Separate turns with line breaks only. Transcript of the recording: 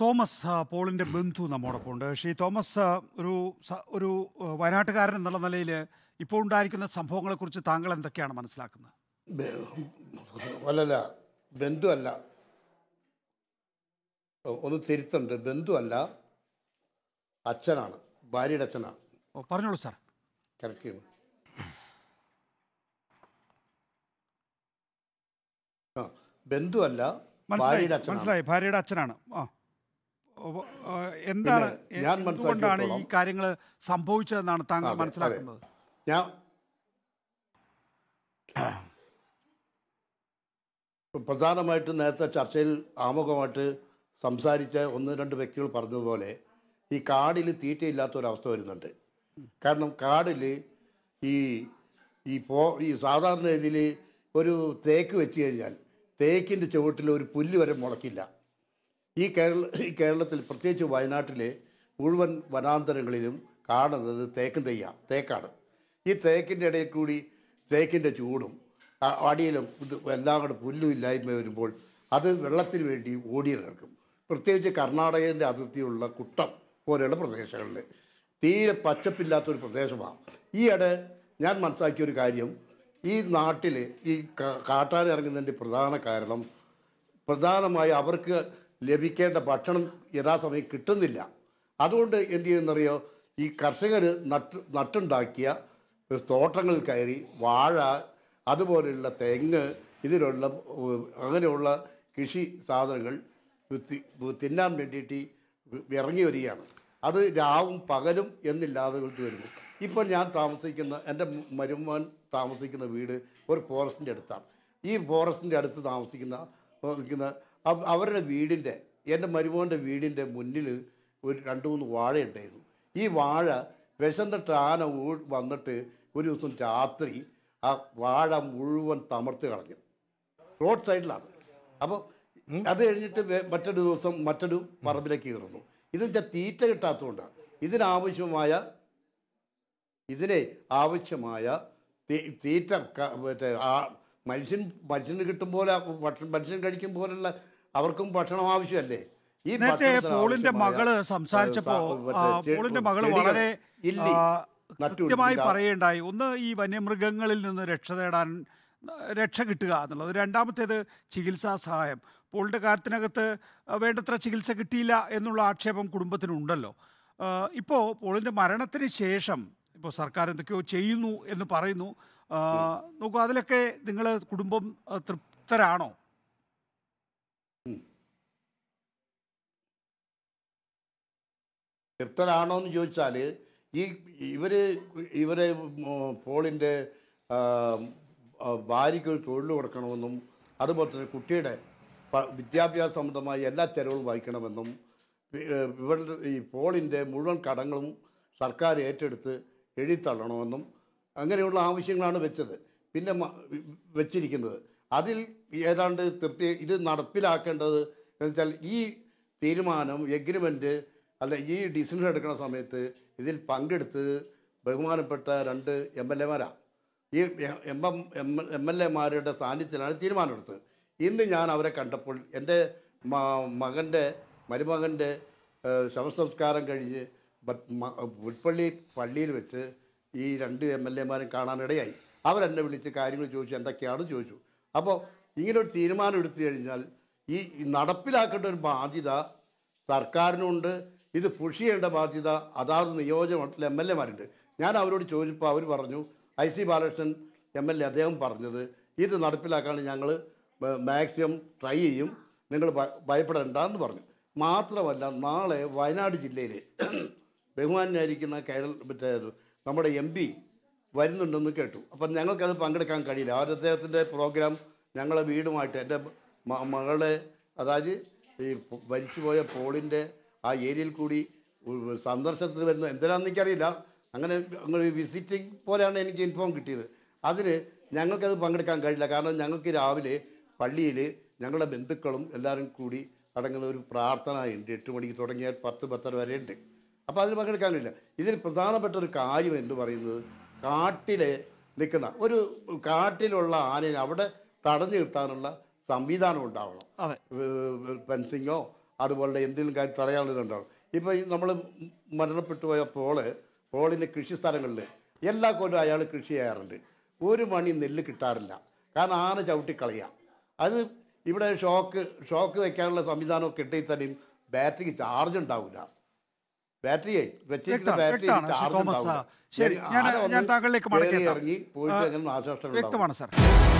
Thomas പോളിൻ്റെ ബന്ധു നമ്മോടൊപ്പം ഉണ്ട് ശ്രീ തോമസ് ഒരു ഒരു വയനാട്ടുകാരൻ എന്നുള്ള നിലയിൽ ഇപ്പോൾ ഉണ്ടായിരിക്കുന്ന സംഭവങ്ങളെക്കുറിച്ച് താങ്കൾ എന്തൊക്കെയാണ് മനസ്സിലാക്കുന്നത്
ബന്ധു ബന്ധുവല്ല ഒന്ന് തിരുത്തുണ്ട് ബന്ധുവല്ല അച്ഛനാണ് ഭാര്യയുടെ അച്ഛനാണ് പറഞ്ഞോളൂ സാർ കറക്റ്റ് ചെയ്യുന്നു
ആ ബന്ധുവല്ല മനസ്സിലായി ഭാര്യയുടെ അച്ഛനാണ് ആ എന്താണ് ഞാൻ എന്തുകൊണ്ടാണ് ഈ കാര്യങ്ങൾ സംഭവിച്ചതെന്നാണ് താങ്കൾ മനസ്സിലാക്കുന്നത് ഞാൻ
പ്രധാനമായിട്ട് നേരത്തെ ചർച്ചയിൽ ആമുഖമായിട്ട് സംസാരിച്ച ഒന്ന് രണ്ട് വ്യക്തികൾ പറഞ്ഞതുപോലെ ഈ കാടിൽ തീറ്റയില്ലാത്തൊരവസ്ഥ വരുന്നുണ്ട് കാരണം കാടിൽ ഈ ഈ പോ ഈ സാധാരണ രീതിയിൽ ഒരു തേക്ക് വെച്ച് കഴിഞ്ഞാൽ തേക്കിൻ്റെ ചുവട്ടിൽ ഒരു പുല്ല് വരെ മുളക്കില്ല ഈ കേരള ഈ കേരളത്തിൽ പ്രത്യേകിച്ച് വയനാട്ടിലെ മുഴുവൻ വനാന്തരങ്ങളിലും കാണുന്നത് തേക്കും തെയ്യാണ് തേക്കാണ് ഈ തേക്കിൻ്റെ ഇടയിൽ കൂടി തേക്കിൻ്റെ ചൂടും അടിയിലും ഇത് എല്ലാം കൂടെ പുല്ലും ഇല്ലായ്മ വരുമ്പോൾ അത് വെള്ളത്തിന് വേണ്ടി ഓടി നടക്കും പ്രത്യേകിച്ച് കർണാടകൻ്റെ അതിർത്തിയുള്ള കുട്ടം പോലെയുള്ള പ്രദേശങ്ങളിൽ തീരെ പച്ചപ്പില്ലാത്തൊരു പ്രദേശമാണ് ഈയിടെ ഞാൻ മനസ്സിലാക്കിയ ഒരു കാര്യം ഈ നാട്ടിൽ ഈ കാട്ടാനിറങ്ങുന്നതിൻ്റെ പ്രധാന കാരണം പ്രധാനമായി അവർക്ക് ലഭിക്കേണ്ട ഭക്ഷണം യഥാസമയം കിട്ടുന്നില്ല അതുകൊണ്ട് എന്ത് ചെയ്യുന്നറിയോ ഈ കർഷകർ നട്ട് നട്ടുണ്ടാക്കിയ തോട്ടങ്ങൾ കയറി വാഴ അതുപോലെയുള്ള തെങ്ങ് ഇതിലുള്ള അങ്ങനെയുള്ള കൃഷി സാധനങ്ങൾ തിന്നാൻ വേണ്ടിയിട്ട് ഇറങ്ങി വരികയാണ് അത് രാവും പകലും എന്നില്ലാതെ വിട്ട് വരുന്നു ഇപ്പോൾ ഞാൻ താമസിക്കുന്ന എൻ്റെ മരുമോൻ താമസിക്കുന്ന വീട് ഒരു ഫോറസ്റ്റിൻ്റെ അടുത്താണ് ഈ ഫോറസ്റ്റിൻ്റെ അടുത്ത് താമസിക്കുന്ന അവരുടെ വീടിൻ്റെ എൻ്റെ മരുമോൻ്റെ വീടിൻ്റെ മുന്നിൽ ഒരു രണ്ട് മൂന്ന് വാഴയുണ്ടായിരുന്നു ഈ വാഴ വിശന്നിട്ട് ആന വന്നിട്ട് ഒരു ദിവസം രാത്രി ആ വാഴ മുഴുവൻ തമർത്ത് കളഞ്ഞു റോഡ് സൈഡിലാണ് അപ്പോൾ അത് കഴിഞ്ഞിട്ട് മറ്റൊരു ദിവസം മറ്റൊരു പറമ്പിലേക്ക് കയറുന്നു ഇതെന്ന് തീറ്റ കിട്ടാത്തതുകൊണ്ടാണ് ഇതിനാവശ്യമായ ഇതിനെ ആവശ്യമായ തീറ്റ മനുഷ്യൻ മനുഷ്യന് കിട്ടും പോലെ മനുഷ്യൻ കഴിക്കും പോലുള്ള അവർക്കും ഭക്ഷണം ആവശ്യമല്ലേ
ഈ പോളിന്റെ മകള് സംസാരിച്ചപ്പോ പോളിന്റെ മകള് വളരെ കൃത്യമായി പറയുണ്ടായി ഒന്ന് ഈ വന്യമൃഗങ്ങളിൽ നിന്ന് രക്ഷ തേടാൻ രക്ഷ കിട്ടുക എന്നുള്ളത് രണ്ടാമത്തേത് ചികിത്സാ സഹായം പോളിന്റെ കാര്യത്തിനകത്ത് വേണ്ടത്ര ചികിത്സ കിട്ടിയില്ല എന്നുള്ള ആക്ഷേപം കുടുംബത്തിനുണ്ടല്ലോ ഇപ്പോൾ പോളിന്റെ മരണത്തിന് ശേഷം ഇപ്പോൾ സർക്കാർ എന്തൊക്കെയോ ചെയ്യുന്നു എന്ന് പറയുന്നു നോക്കൂ അതിലൊക്കെ നിങ്ങൾ കുടുംബം തൃപ്തരാണോ
കീർത്തനാണോ എന്ന് ചോദിച്ചാൽ ഈ ഇവർ ഇവരെ പോളിൻ്റെ ഭാര്യയ്ക്ക് ഒരു തൊഴിൽ കൊടുക്കണമെന്നും അതുപോലെ തന്നെ കുട്ടിയുടെ വിദ്യാഭ്യാസ സംബന്ധമായ എല്ലാ ചെലവുകളും വഹിക്കണമെന്നും ഇവരുടെ ഈ പോളിൻ്റെ മുഴുവൻ കടങ്ങളും സർക്കാർ ഏറ്റെടുത്ത് എഴുതിത്തള്ളണമെന്നും അങ്ങനെയുള്ള ആവശ്യങ്ങളാണ് വെച്ചത് പിന്നെ വെച്ചിരിക്കുന്നത് അതിൽ ഏതാണ്ട് തൃപ്തി ഇത് നടപ്പിലാക്കേണ്ടത് എന്ന് വെച്ചാൽ ഈ തീരുമാനം എഗ്രിമെൻറ്റ് അല്ല ഈ ഡിസിഷൻ എടുക്കുന്ന സമയത്ത് ഇതിൽ പങ്കെടുത്ത് ബഹുമാനപ്പെട്ട രണ്ട് എം എൽ എമാരാണ് ഈ എം എം എം എൽ എമാരുടെ സാന്നിധ്യത്തിലാണ് തീരുമാനമെടുത്തത് ഇന്ന് ഞാൻ അവരെ കണ്ടപ്പോൾ എൻ്റെ മകൻ്റെ മരുമകൻ്റെ ശവസംസ്കാരം കഴിഞ്ഞ് പുൽപ്പള്ളി പള്ളിയിൽ വെച്ച് ഈ രണ്ട് എം എൽ എമാരും കാണാനിടയായി അവരെന്നെ വിളിച്ച് കാര്യങ്ങൾ ചോദിച്ചു എന്തൊക്കെയാണ് ചോദിച്ചു അപ്പോൾ ഇങ്ങനൊരു തീരുമാനം എടുത്തു കഴിഞ്ഞാൽ ഈ നടപ്പിലാക്കേണ്ട ഒരു ബാധ്യത സർക്കാരിനുണ്ട് ഇത് പുഷ് ചെയ്യേണ്ട ബാധ്യത അതാത് നിയോജകമണ്ഡലം എം എൽ എമാരുണ്ട് ഞാൻ അവരോട് ചോദിച്ചപ്പോൾ അവർ പറഞ്ഞു I C Balakrishnan M L A അദ്ദേഹം പറഞ്ഞത് ഇത് നടപ്പിലാക്കാൻ ഞങ്ങൾ മാക്സിമം ട്രൈ ചെയ്യും നിങ്ങൾ എന്ന് പറഞ്ഞു മാത്രമല്ല നാളെ വയനാട് ജില്ലയിലെ ബഹുമാനായിരിക്കുന്ന കേരള മറ്റേ നമ്മുടെ എം പി വരുന്നുണ്ടെന്ന് കേട്ടു അപ്പം ഞങ്ങൾക്കത് പങ്കെടുക്കാൻ കഴിയില്ല അവർ അദ്ദേഹത്തിൻ്റെ പ്രോഗ്രാം ഞങ്ങളെ വീടുമായിട്ട് എൻ്റെ മകളെ അതായത് ഈ മരിച്ചുപോയ പോളിൻ്റെ ആ ഏരിയയിൽ കൂടി സന്ദർശനത്തിന് വരുന്ന എന്തിനാണെന്ന് എനിക്കറിയില്ല അങ്ങനെ അങ്ങനെ വിസിറ്റിംഗ് പോലെയാണ് എനിക്ക് ഇൻഫോം കിട്ടിയത് അതിന് ഞങ്ങൾക്കത് പങ്കെടുക്കാൻ കഴിയില്ല കാരണം ഞങ്ങൾക്ക് രാവിലെ പള്ളിയിൽ ഞങ്ങളുടെ ബന്ധുക്കളും എല്ലാവരും കൂടി അടങ്ങുന്ന ഒരു പ്രാർത്ഥന ഉണ്ട് എട്ട് മണിക്ക് തുടങ്ങിയാൽ പത്ത് പത്തര വരെ ഉണ്ട് അപ്പോൾ അതിന് പങ്കെടുക്കാൻ കഴിയില്ല ഇതിൽ പ്രധാനപ്പെട്ട ഒരു കാര്യം എന്ന് പറയുന്നത് കാട്ടിലെ നിൽക്കുന്ന ഒരു കാട്ടിലുള്ള ആനയെ അവിടെ തടഞ്ഞു നിർത്താനുള്ള സംവിധാനം ഉണ്ടാവണം ഫെൻസിങ്ങോ അതുപോലെ എന്തെങ്കിലും കാര്യം തടയാനുള്ളതുണ്ടാവും ഇപ്പോൾ ഈ നമ്മൾ മരണപ്പെട്ടു പോയ പോള് പോളിൻ്റെ കൃഷി സ്ഥലങ്ങളിൽ എല്ലാ കൊല്ലവും അയാൾ കൃഷി ചെയ്യാറുണ്ട് ഒരു മണി നെല്ല് കിട്ടാറില്ല കാരണം ആന ചവിട്ടിക്കളയാം അത് ഇവിടെ ഷോക്ക് ഷോക്ക് വെക്കാനുള്ള സംവിധാനമൊക്കെ ഇട്ടേ തന്നെയും ബാറ്ററിക്ക് ചാർജ് ഉണ്ടാവില്ല ബാറ്ററി വെച്ചിട്ട് ബാറ്ററി ചാർജ്
ഉണ്ടാവില്ല ഇറങ്ങി പോയിട്ട് അങ്ങനെ നാശനഷ്ടം വ്യക്തമാണ് സാർ